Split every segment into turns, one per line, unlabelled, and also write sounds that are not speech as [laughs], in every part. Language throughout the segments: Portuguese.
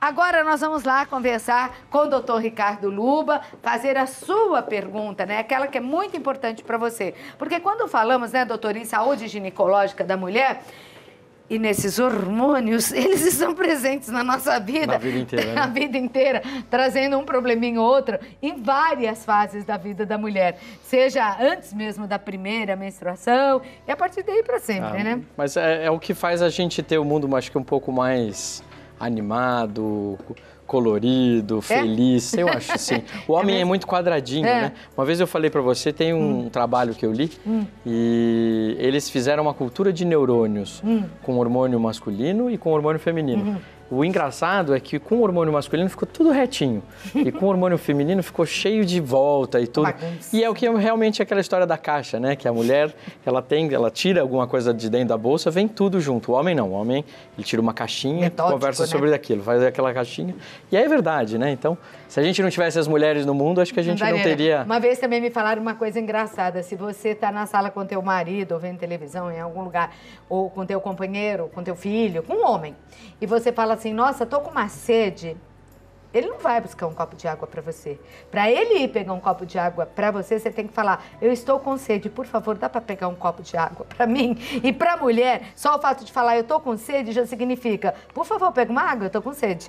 Agora nós vamos lá conversar com o doutor Ricardo Luba, fazer a sua pergunta, né? Aquela que é muito importante para você. Porque quando falamos, né, doutor, em saúde ginecológica da mulher, e nesses hormônios, [laughs] eles estão presentes na nossa vida. Na vida inteira. [laughs] Na né? vida inteira, trazendo um probleminha ou outro em várias fases da vida da mulher. Seja antes mesmo da primeira menstruação e a partir daí para sempre, ah, né?
Mas é, é, o que faz a gente ter o um mundo, acho que um pouco mais animado, colorido, é? feliz, é? eu [laughs] acho assim. O homem é, é muito quadradinho, é. né? Uma vez eu falei para você, tem um hum. trabalho que eu li hum. e eles fizeram uma cultura de neurônios hum. com hormônio masculino e com hormônio feminino. Uhum. O engraçado é que com o hormônio masculino ficou tudo retinho. E com o hormônio feminino ficou cheio de volta e tudo. Bagunça. E é o que realmente é aquela história da caixa, né? Que a mulher, ela tem, ela tira alguma coisa de dentro da bolsa, vem tudo junto. O homem não, o homem, ele tira uma caixinha, Metódico, conversa né? sobre aquilo, faz aquela caixinha. E é verdade, né? Então, se a gente não tivesse as mulheres no mundo, acho que a gente não teria... Uma
vez também me falaram uma coisa engraçada. Se você está na sala com teu marido, ou vendo televisão em algum lugar, ou com teu companheiro, com teu filho, com um homem, e você fala assim, assim, nossa, tô com uma sede. Ele não vai buscar um copo de água para você. Para ele ir pegar um copo de água para você, você tem que falar: "Eu estou com sede, por favor, dá para pegar um copo de água para mim?". E para a mulher, só o fato de falar "eu estou com sede" já significa: "Por favor, pega uma água, eu estou com sede".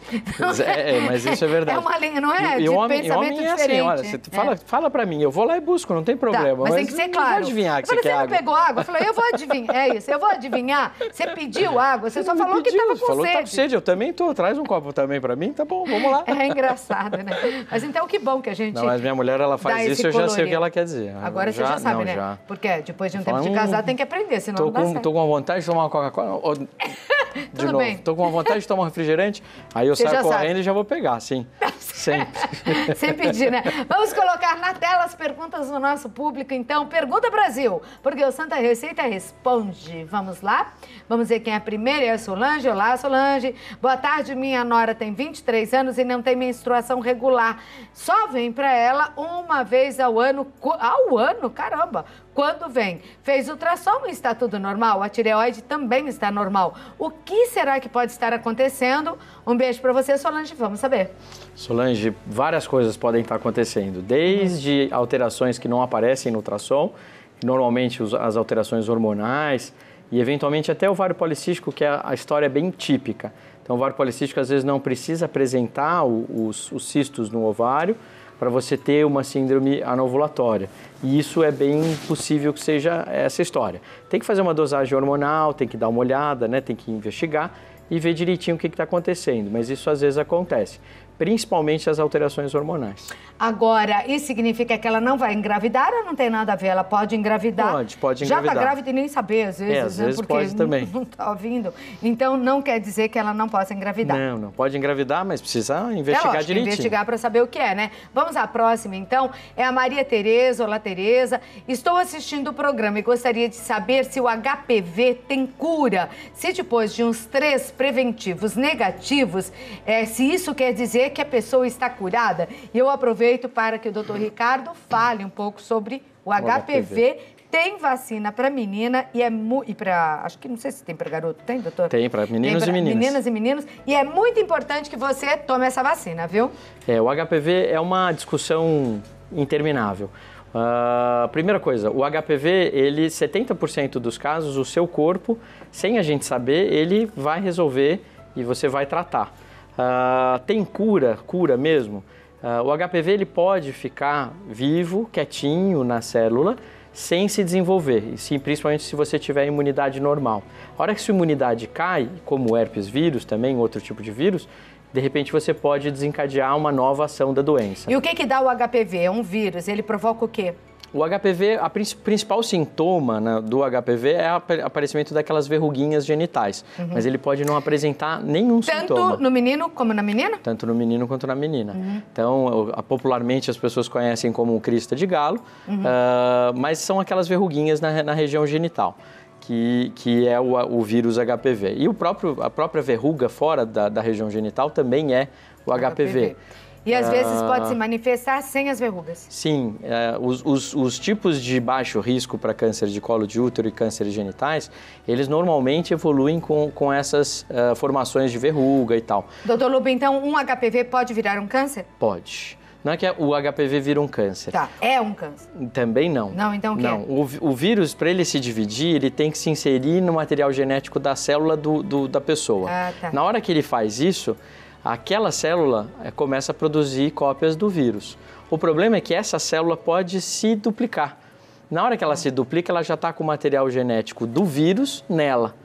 É, é, mas isso é, [laughs] é verdade. É uma linha, não é? E, e homem, pensamento homem é diferente. assim, olha, você é. fala, fala para
mim, eu vou lá e busco, não tem problema. Tá, mas, mas, tem que ser claro. Não vai adivinhar que é você quer água. não pegou água? Eu
falei, eu vou adivinhar, é isso, eu vou adivinhar. Você pediu água, você, você só falou pediu, que estava com falou sede. Falou que tá com
sede, eu também tô, traz um copo também para mim, tá bom,
vamos lá. É, [laughs] É engraçado, né? Mas então que bom que a gente. Não, mas minha
mulher ela faz isso, eu já sei o que ela quer dizer. Agora já, você já sabe, não, né? Já.
Porque depois de um tempo de casar tem que aprender, senão não dá com, certo. Tô
com vontade de tomar uma Coca-Cola. [laughs]
de Tudo novo. Bem.
Tô com vontade de tomar um refrigerante, aí eu Você saio correndo sabe. e já vou pegar, sim. [laughs] Sempre. [laughs] Sem pedir, né?
Vamos colocar na tela as perguntas do nosso público, então. Pergunta Brasil, porque o Santa Receita responde. Vamos lá? Vamos ver quem é a primeira. É a Solange. Olá, Solange. Boa tarde, minha nora tem 23 anos e não tem menstruação regular. Só vem para ela uma vez ao ano. Ao ano? Caramba! Quando vem? Fez ultrassom e está tudo normal. A tireoide também está normal. O que será que pode estar acontecendo? Um beijo para você, Solange. Vamos saber.
Solange, várias coisas podem estar acontecendo, desde alterações que não aparecem no ultrassom, normalmente as alterações hormonais e eventualmente até o ovário policístico, que é a história bem típica. Então, o ovário policístico às vezes não precisa apresentar os, os cistos no ovário para você ter uma síndrome anovulatória. E isso é bem possível que seja essa história. Tem que fazer uma dosagem hormonal, tem que dar uma olhada, né? tem que investigar e ver direitinho o que está acontecendo, mas isso às vezes acontece principalmente as alterações hormonais.
Agora, isso significa que ela não vai engravidar ou não tem nada a ver? Ela pode engravidar? Pode, pode tá engravidar. Já está grávida e nem saber, às vezes, é, às vezes né? porque pode também. não [laughs] está ouvindo. Então, não quer dizer que ela não possa engravidar. Não,
não pode engravidar, mas precisa investigar é lógico, direitinho. investigar
para saber o que é, né? Vamos à próxima, então. É a Maria Tereza. Olá, Tereza. Estou assistindo o programa e gostaria de saber se o HPV tem cura. Se depois de uns três preventivos negativos, é, se isso quer dizer dizer que a pessoa está curada? E eu aproveito para que o doutor Ricardo fale um pouco sobre o HPV. Tem vacina para menina e é e para acho que não sei se tem para garoto, tem, doutor? Tem
para meninos tem pra, e meninas. Meninas
e meninos, e é muito importante que você tome essa vacina, viu?
É, o HPV é uma discussão interminável. Uh, primeira coisa, o HPV, ele 70% dos casos, o seu corpo, sem a gente saber, ele vai resolver e você vai tratar. Uh, tem cura, cura mesmo? Uh, o HPV ele pode ficar vivo, quietinho na célula, sem se desenvolver, e sim, principalmente se você tiver imunidade normal. A hora que sua imunidade cai, como o herpes vírus também, outro tipo de vírus, de repente você pode desencadear uma nova ação da doença. E
o que, que dá o HPV? É um vírus, ele provoca o quê?
O HPV, a principal sintoma né, do HPV é o aparecimento daquelas verruguinhas genitais, uhum. mas ele pode não apresentar nenhum Tanto sintoma. Tanto
no menino como na menina?
Tanto no menino quanto na menina. Uhum. Então, popularmente as pessoas conhecem como crista de galo, uhum. uh, mas são aquelas verruguinhas na, na região genital. Que, que, é o, o, vírus HPV. E o próprio, a própria verruga fora da, da região genital também é o HPV. HPV.
E às vezes pode ah. se manifestar sem as verrugas.
Sim, é, os, os, os, tipos de baixo risco para câncer de colo de útero e câncer genitais, eles normalmente evoluem com, com essas uh, formações de verruga e tal.
Doutor Luba, então um HPV pode virar um câncer?
Pode. Não é que é, o HPV vira um câncer. Tá,
é um câncer.
Também não. Não, então o que Não, o, o vírus, para ele se dividir, ele tem que se inserir no material genético da célula do, do da pessoa. Ah, tá. Na hora que ele faz isso, aquela célula eh, começa a produzir cópias do vírus. O problema é que essa célula pode se duplicar. Na hora que ela se duplica, ela já está com o material genético do vírus nela.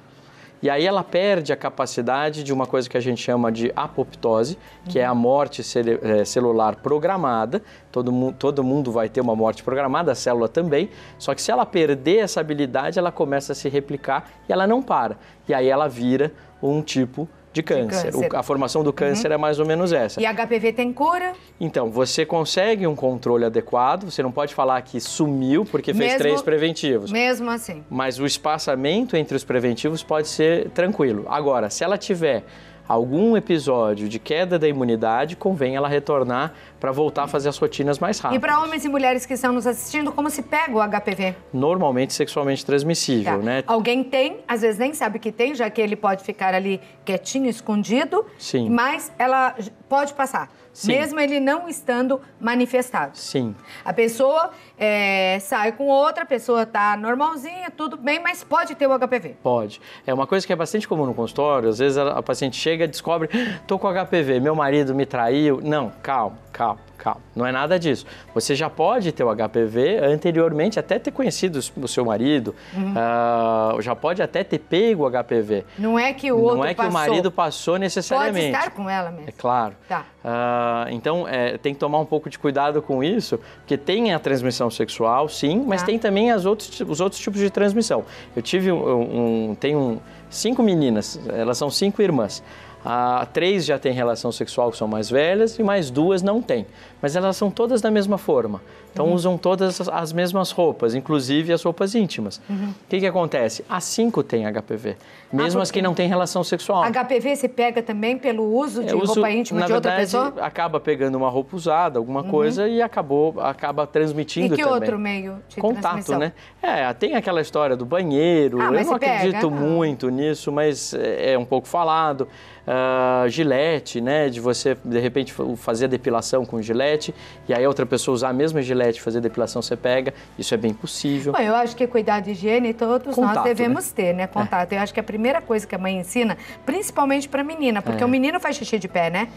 E aí ela perde a capacidade de uma coisa que a gente chama de apoptose, que é a morte eh, celular programada. Todo, mu todo mundo vai ter uma morte programada, a célula também. Só que se ela perder essa habilidade, ela começa a se replicar e ela não para. E aí ela vira um tipo de câncer. De câncer. O, a formação do câncer uhum. é mais ou menos essa. E
HPV tem cura?
Então, você consegue um controle adequado, você não pode falar que sumiu porque fez mesmo, três preventivos.
Mesmo assim.
Mas o espaçamento entre os preventivos pode ser tranquilo. Agora, se ela tiver algum episódio de queda da imunidade, convém ela retornar para voltar a fazer as rotinas mais rápido. E para
homens e mulheres que estão nos assistindo, como se pega o HPV?
Normalmente sexualmente transmissível, tá. né?
Alguém tem, às vezes nem sabe que tem, já que ele pode ficar ali quietinho, escondido. Sim. Mas ela pode passar. Sim. mesmo ele não estando manifestado. Sim. A pessoa é, sai com outra, a pessoa está normalzinha, tudo bem, mas pode ter o HPV.
Pode. É uma coisa que é bastante comum no consultório, às vezes a, paciente chega e descobre, ah, tô com HPV, meu marido me traiu. Não, calma, calma Calma, não é nada disso. Você já pode ter o HPV anteriormente, até ter conhecido o seu marido, uhum. uh, já pode até ter pego o HPV.
Não é que o não outro Não é que passou. o marido
passou necessariamente. Pode estar
com ela mesmo. É claro. Tá.
Uh, então, é, tem que tomar um pouco de cuidado com isso, porque tem a transmissão sexual, sim, mas tá. tem também as outros, os outros tipos de transmissão. Eu tive um, um tenho um, cinco meninas, elas são cinco irmãs. Ah, três já têm relação sexual, que são mais velhas, e mais duas não têm. Mas elas são todas da mesma forma. Então uhum. usam todas as mesmas roupas, inclusive as roupas íntimas. Uhum. O uhum. que, que acontece? As cinco têm HPV, mesmo ah, as que não têm relação sexual.
HPV se pega também pelo uso de é, uso, roupa íntima de verdade, outra
pessoa? acaba pegando uma roupa usada, alguma uhum. coisa e acabou, acaba transmitindo também. E que também. outro
meio de Contato, né?
É, tem aquela história do banheiro, ah, eu não acredito pega. Ah. muito nisso, mas é, é um pouco falado. Uh, gilete, né? De você, de repente, fazer a depilação com gilete e aí outra pessoa usar a mesma gilete PET, fazer depilação você pega, isso é bem possível. Bom,
eu acho que cuidar de higiene todos Contato, nós né? devemos né? ter, né? É. Contato. É. Eu acho que a primeira coisa que a mãe ensina, principalmente para menina, porque é. o menino faz xixi de pé, né?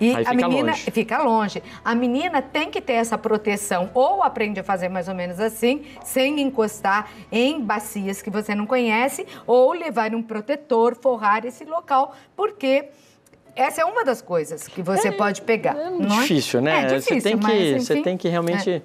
E Aí a menina longe. fica longe. A menina tem que ter essa proteção, ou aprende a fazer mais ou menos assim, sem encostar em bacias que você não conhece, ou levar um protetor, forrar esse local, porque essa é uma das coisas que você é, pode pegar. É, é? difícil, né? É difícil, você tem que, mas, você tem que realmente é.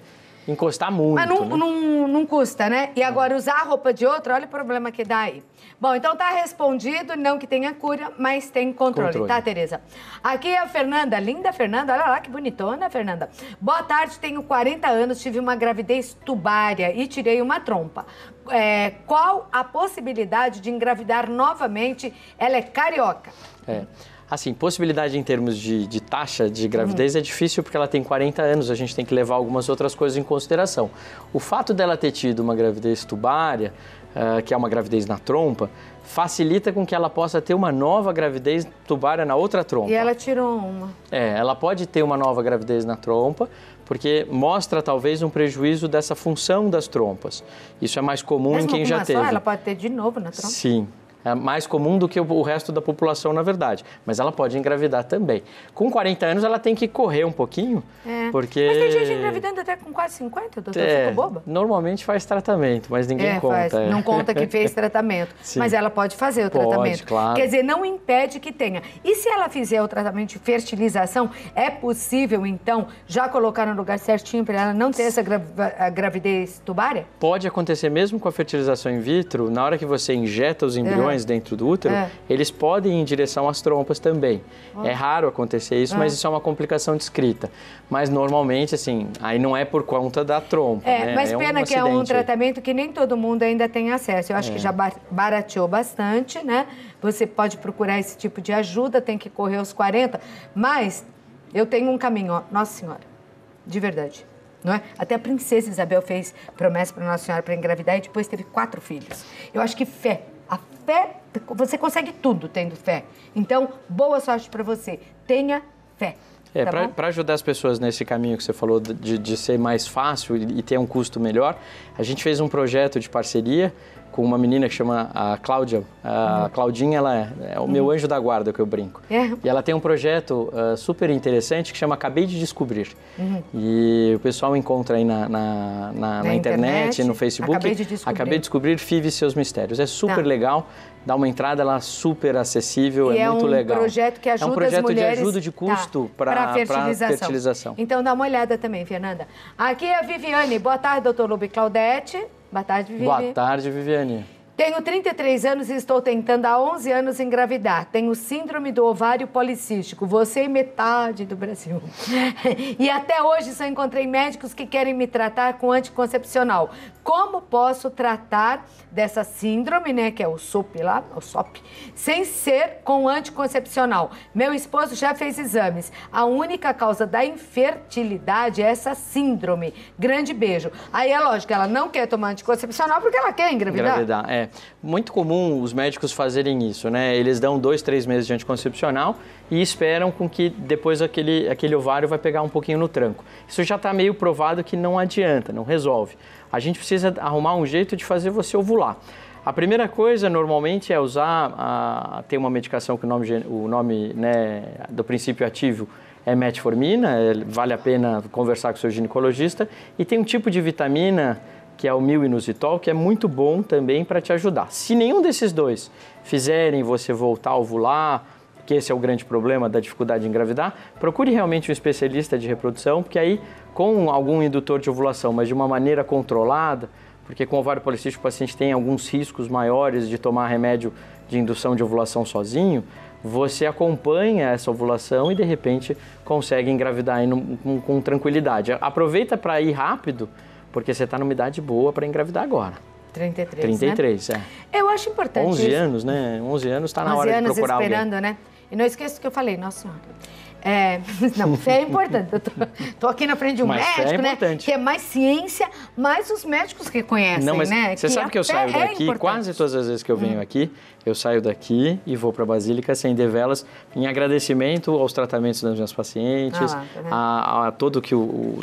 encostar muito. Mas não, né?
não, não custa, né? E é. agora, usar a roupa de outro, olha o problema que dá aí. Bom, então tá respondido, não que tenha cura, mas tem controle, tá, controle. tá, Tereza? Aqui é a Fernanda, linda Fernanda, olha lá que bonitona, Fernanda. Boa tarde, tenho 40 anos, tive uma gravidez tubária e tirei uma trompa. É, qual a possibilidade de engravidar novamente? Ela é carioca.
É. Assim, possibilidade em termos de, de taxa de gravidez uhum. é difícil porque ela tem 40 anos, a gente tem que levar algumas outras coisas em consideração. O fato dela ter tido uma gravidez tubária, uh, que é uma gravidez na trompa, facilita com que ela possa ter uma nova gravidez tubária na outra trompa. E
ela tirou uma.
É, ela pode ter uma nova gravidez na trompa, porque mostra talvez um prejuízo dessa função das trompas. Isso é mais comum Mesmo em quem já teve. ela
pode ter de novo na trompa?
Sim, é mais comum do que o resto da população, na verdade. Mas ela pode engravidar também. Com 40 anos, ela tem que correr um pouquinho,
é. porque...
Mas tem gente engravidando
até com quase 50, doutor, é, ficou
boba? Normalmente faz tratamento, mas ninguém é, conta. Faz. É. Não conta que fez [laughs]
tratamento, mas ela pode fazer o pode, tratamento. Claro. Quer dizer, não impede que tenha. E se ela fizer o tratamento de fertilização, é possível, então, já colocar no lugar certinho para ela não ter essa gravidez tubária?
Pode acontecer mesmo com a fertilização in vitro, na hora que você injeta os embriões, dentro do útero, é. eles podem ir em direção às trompas também. É raro acontecer isso, é. mas isso é uma complicação descrita. Mas normalmente, assim, aí não é por conta da trompa. É, né? mas é pena um que é um tratamento
que nem todo mundo ainda tem acesso. Eu acho que já barateou bastante, né? Você pode procurar esse tipo de ajuda, tem que correr aos 40, mas eu tenho um caminho, ó. Nossa Senhora, de verdade. Não é? Até a princesa Isabel fez promessa para Nossa Senhora para engravidar e depois teve quatro filhos. Eu acho que fé a fé, você consegue tudo tendo fé. Então, boa sorte para você. Tenha fé. É, tá para
ajudar as pessoas nesse caminho que você falou de, de ser mais fácil e, e ter um custo melhor, a gente fez um projeto de parceria com uma menina que chama a Cláudia. A uhum. Claudinha, ela é, é o meu uhum. anjo da guarda, que eu brinco. É. E ela tem um projeto uh, super interessante que chama Acabei de Descobrir. Uhum. E o pessoal encontra aí na, na, na, na internet, internet, no Facebook. Acabei de Descobrir. Acabei de Descobrir FIV e Seus Mistérios. É super tá. legal, dá uma entrada lá super acessível, e é, é muito legal. é um projeto que ajuda as mulheres... É um projeto mulheres... de ajuda de tá, custo tá. para a fertilização. fertilização. Então
dá uma olhada também, Fernanda. Aqui é a Viviane. Boa tarde, doutor Lube Claudete. Boa tarde, Viviane. Boa
tarde, Viviane.
Tenho 33 anos e estou tentando há 11 anos engravidar. Tenho síndrome do ovário policístico. Você e é metade do Brasil. [laughs] e até hoje só encontrei médicos que querem me tratar com anticoncepcional. Como posso tratar dessa síndrome, né, que é o SOP lá, o SOP, sem ser com anticoncepcional? Meu esposo já fez exames. A única causa da infertilidade é essa síndrome. Grande beijo. Aí é lógico, ela não quer tomar anticoncepcional porque ela quer engravidar.
Engravidar, é muito comum os médicos fazerem isso, né? Eles dão dois, três meses de anticoncepcional e esperam com que depois aquele, aquele ovário vai pegar um pouquinho no tranco. Isso já está meio provado que não adianta, não resolve. A gente precisa arrumar um jeito de fazer você ovular. A primeira coisa normalmente é usar, a, tem uma medicação que o nome, o nome né, do princípio ativo é metformina, é, vale a pena conversar com seu ginecologista, e tem um tipo de vitamina que é o Mil Inusitol, que é muito bom também para te ajudar. Se nenhum desses dois fizerem você voltar a ovular, que esse é o grande problema da dificuldade de engravidar, procure realmente um especialista de reprodução, porque aí com algum indutor de ovulação, mas de uma maneira controlada, porque com ovário policístico o paciente tem alguns riscos maiores de tomar remédio de indução de ovulação sozinho, você acompanha essa ovulação e de repente consegue engravidar com, com tranquilidade. Aproveita para ir rápido, porque você está numa idade boa para engravidar agora.
33, 33, né? é. Eu acho importante 11 isso.
anos, né? 11 anos está na hora de procurar alguém. 11 anos
esperando, né? E não esqueça o que eu falei, Nossa Senhora. É, [laughs] não, fé é importante. Eu tô, tô aqui na frente de um mas é médico, é importante. né? Que é mais ciência, mais os médicos reconhecem, não, mas né? Você que sabe que eu saio é daqui,
é quase todas as vezes que eu venho hum. aqui, eu saio daqui e vou para a Basílica sem velas em agradecimento aos tratamentos das minhas pacientes, ah, tá a, a, todo que o, o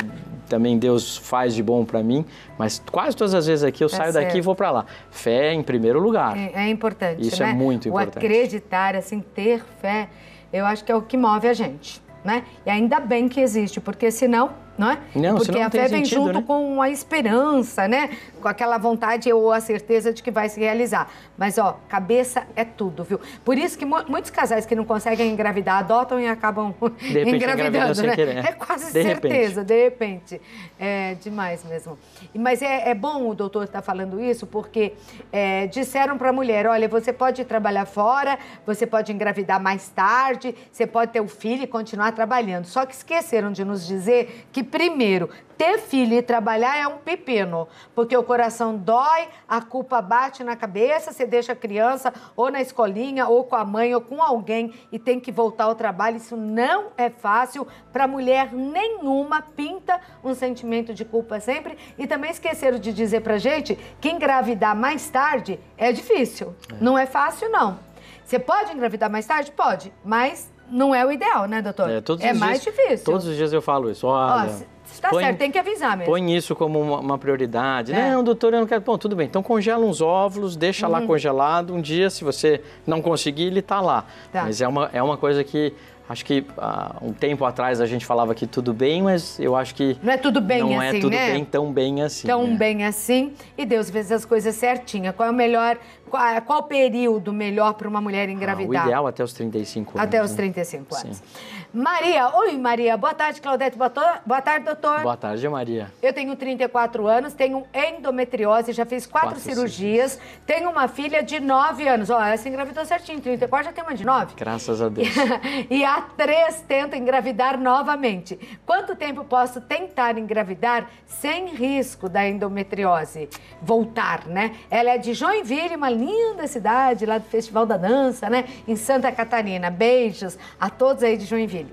também Deus faz de bom para mim, mas quase todas as vezes aqui eu é saio certo. daqui e vou para lá. Fé em primeiro lugar. É,
é importante, Isso é né? é muito importante. O acreditar, assim, ter fé eu acho que é o que move a gente, né? E ainda bem que existe, porque senão não é? Não, Porque não a fé vem sentido, junto né? com a esperança, né? Com aquela vontade ou a certeza de que vai se realizar. Mas, ó, cabeça é tudo, viu? Por isso que muitos casais que não conseguem engravidar adotam e acabam [laughs] engravidando, né? É quase de certeza, repente. de repente. É demais mesmo. Mas é, é bom o doutor estar tá falando isso, porque é, disseram para a mulher, olha, você pode trabalhar fora, você pode engravidar mais tarde, você pode ter o filho e continuar trabalhando. Só que esqueceram de nos dizer que primeiro, ter filho e trabalhar é um pepino, porque o coração dói, a culpa bate na cabeça, você deixa a criança ou na escolinha, ou com a mãe, ou com alguém e tem que voltar ao trabalho. Isso não é fácil. Para mulher nenhuma pinta um sentimento de culpa sempre. E também esqueceram de dizer para gente que engravidar mais tarde é difícil. É. Não é fácil, não. Você pode engravidar mais tarde? Pode, mas não é o ideal, né, doutor? É, todos é os mais dias, difícil. Todos os
dias eu falo isso. Olha, Ó, Está põe, certo, tem que avisar mesmo. Põe isso como uma, uma prioridade. É. Não, doutor, eu não quero. Bom, tudo bem. Então congela uns óvulos, deixa uhum. lá congelado. Um dia, se você não conseguir, ele está lá. Tá. Mas é uma, é uma coisa que Acho que uh, um tempo atrás a gente falava que tudo bem, mas eu acho que. Não
é tudo bem não é assim. Não é tudo né? bem,
tão bem assim. Tão né? bem
assim. E Deus fez as coisas certinhas. Qual é o melhor. Qual, ah, qual período melhor para uma mulher engravidar? Ah, o ideal
até os 35 anos. Até os 35 né? anos. Sim.
Maria, oi Maria, boa tarde Claudete, boa, boa tarde doutor. Boa
tarde Maria.
Eu tenho 34 anos, tenho endometriose, já fiz quatro, quatro cirurgias, cirurgias, tenho uma filha de 9 anos. Ó, essa engravidou certinho, 34 já tem uma de 9.
Graças a Deus.
[laughs] e a a três tento engravidar novamente. Quanto tempo posso tentar engravidar sem risco da endometriose voltar, né? Ela é de Joinville, uma linda cidade lá do Festival da Dança, né? Em Santa Catarina. Beijos a todos aí de Joinville.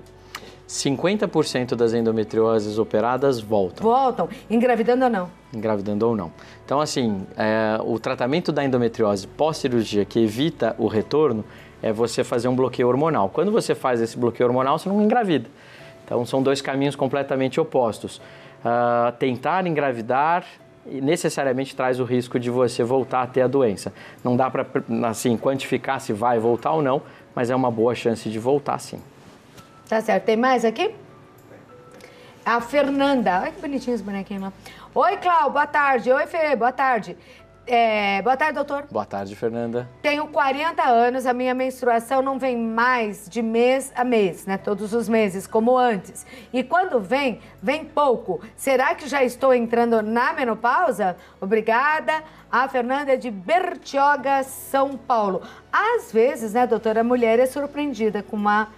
50% das endometrioses operadas voltam. Voltam, engravidando ou não? Engravidando ou não. Então, assim, é, o tratamento da endometriose pós-cirurgia que evita o retorno é você fazer um bloqueio hormonal. Quando você faz esse bloqueio hormonal, você não engravida. Então são dois caminhos completamente opostos. Uh, tentar engravidar necessariamente traz o risco de você voltar a ter a doença. Não dá para assim quantificar se vai voltar ou não, mas é uma boa chance de voltar sim.
Tá certo. Tem mais aqui? A Fernanda. Olha que bonitinhos bonequinhos lá. Oi, Clau, boa tarde. Oi, Fê, boa tarde. É, boa tarde, doutor.
Boa tarde, Fernanda.
Tenho 40 anos, a minha menstruação não vem mais de mês a mês, né? Todos os meses, como antes. E quando vem, vem pouco. Será que já estou entrando na menopausa? Obrigada. A Fernanda é de Bertioga, São Paulo. Às vezes, né, doutora, a mulher é surpreendida com uma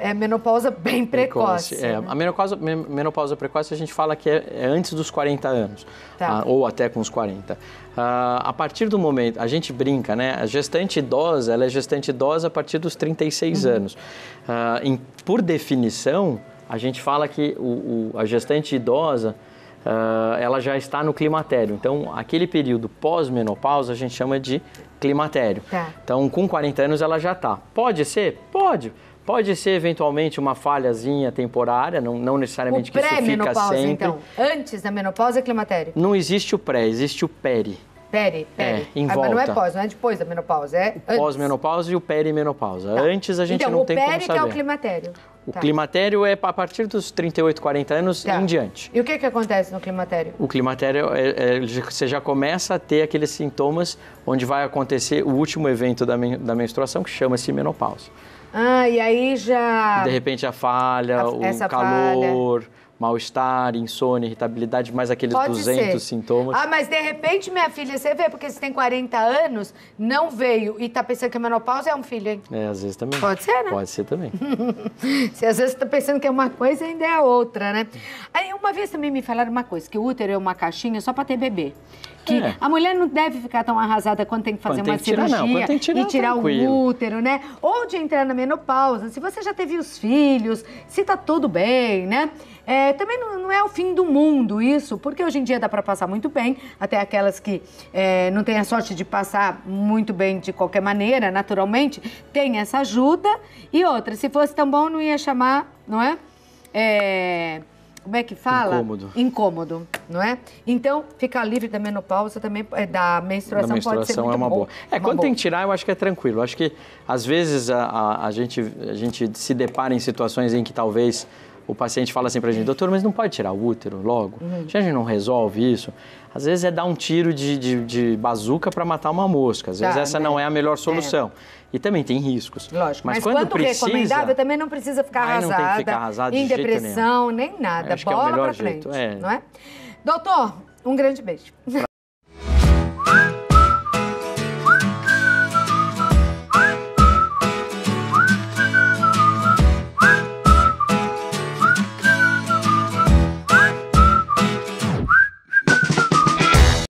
é menopausa bem precoce. precoce é. Né? A
menopausa, menopausa precoce a gente fala que é, é antes dos 40 anos, tá. Ah, ou até com os 40. Uh, ah, a partir do momento, a gente brinca, né? A gestante idosa, ela é gestante idosa a partir dos 36 uhum. anos. Uh, em, por definição, a gente fala que o, o, a gestante idosa, uh, ela já está no climatério. Então, aquele período pós-menopausa a gente chama de climatério. Tá. Então, com 40 anos ela já está. Pode ser? Pode. Pode ser eventualmente uma falhazinha temporária, não, não necessariamente o que isso fica sempre. então,
antes da menopausa é climatério? Não
existe o pré, existe o peri.
Peri, é, peri. É, em ah, Mas não é pós, não é depois da menopausa, é Pós-menopausa
e o perimenopausa. Tá. Antes a gente então, não tem como saber. Então, o peri que é o
climatério. O tá.
climatério é a partir dos 38, 40 anos tá. em diante.
E o que, que acontece no climatério?
O climatério, é, é, você já começa a ter aqueles sintomas onde vai acontecer o último evento da, men da menstruação, que chama-se menopausa.
Ah, e aí já. De
repente a falha, a, o calor. mal-estar, insônia, irritabilidade, mais aqueles Pode 200 ser. sintomas. Ah,
mas de repente, minha filha, você vê, porque você tem 40 anos, não veio e tá pensando que a menopausa é um filho, hein?
É, às vezes também. Pode ser, né? Pode ser também.
se [laughs] às vezes tá pensando que é uma coisa ainda é outra, né? Aí, uma vez também me falaram uma coisa, que o útero é uma caixinha só para ter bebê que é. a mulher não deve ficar tão arrasada quando tem que fazer quando uma cirurgia tirar, não. tirar, e tirar tranquilo. o útero, né? Ou de entrar na menopausa, se você já teve os filhos, se tá tudo bem, né? É, também não, não, é o fim do mundo isso, porque hoje em dia dá para passar muito bem, até aquelas que é, não têm a sorte de passar muito bem de qualquer maneira, naturalmente, tem essa ajuda. E outra, se fosse tão bom, não ia chamar, não é? É como é que fala? Incômodo. Incômodo, não é? Então, ficar livre da menopausa também, é, da menstruação, da menstruação pode ser muito é uma boa. É, uma quando boa. tem que
tirar, eu acho que é tranquilo. Eu acho que, às vezes, a, a, a, gente, a gente se depara em situações em que talvez o paciente fala assim para a gente, doutor, mas não pode tirar o útero logo? Uhum. A gente não resolve isso. Às vezes é dar um tiro de, de, de bazuca para matar uma mosca. Às tá, vezes tá, essa né? não é a melhor é. solução. É. E também tem riscos. Lógico. Mas, mas quando, quando precisa, recomendável,
também não precisa ficar arrasada. Não tem que ficar arrasada em de depressão, nem nada. É Bola é para frente, é. não é? Doutor, um grande beijo. Pra [laughs]